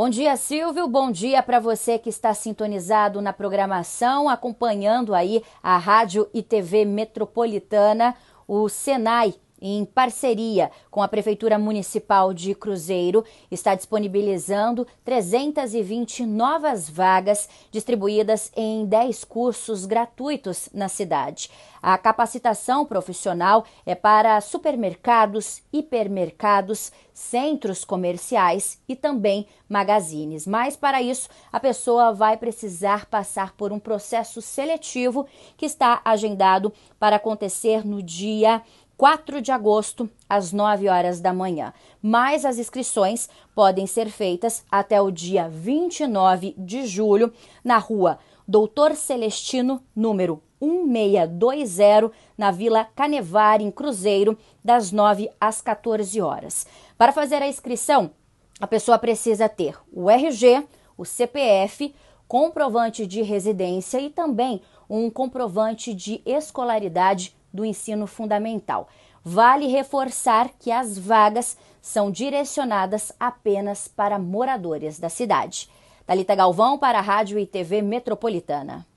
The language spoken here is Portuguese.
Bom dia, Silvio. Bom dia para você que está sintonizado na programação, acompanhando aí a Rádio e TV Metropolitana. O Senai em parceria com a Prefeitura Municipal de Cruzeiro, está disponibilizando 320 novas vagas distribuídas em 10 cursos gratuitos na cidade. A capacitação profissional é para supermercados, hipermercados, centros comerciais e também magazines. Mas para isso, a pessoa vai precisar passar por um processo seletivo que está agendado para acontecer no dia 4 de agosto, às 9 horas da manhã. Mas as inscrições podem ser feitas até o dia 29 de julho na rua Doutor Celestino, número 1620, na Vila Canevar, em Cruzeiro, das 9 às 14 horas. Para fazer a inscrição, a pessoa precisa ter o RG, o CPF, comprovante de residência e também um comprovante de escolaridade do ensino fundamental. Vale reforçar que as vagas são direcionadas apenas para moradores da cidade. Talita Galvão para a Rádio e TV Metropolitana.